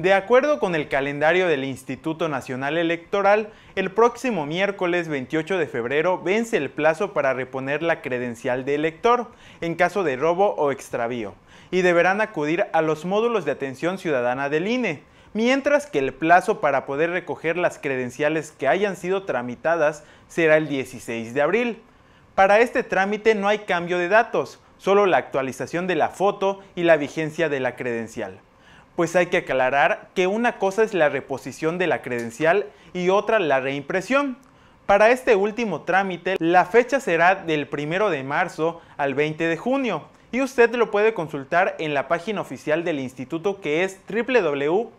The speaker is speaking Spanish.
De acuerdo con el calendario del Instituto Nacional Electoral, el próximo miércoles 28 de febrero vence el plazo para reponer la credencial de elector en caso de robo o extravío, y deberán acudir a los módulos de atención ciudadana del INE, mientras que el plazo para poder recoger las credenciales que hayan sido tramitadas será el 16 de abril. Para este trámite no hay cambio de datos, solo la actualización de la foto y la vigencia de la credencial pues hay que aclarar que una cosa es la reposición de la credencial y otra la reimpresión. Para este último trámite, la fecha será del 1 de marzo al 20 de junio y usted lo puede consultar en la página oficial del instituto que es www.ine.mx.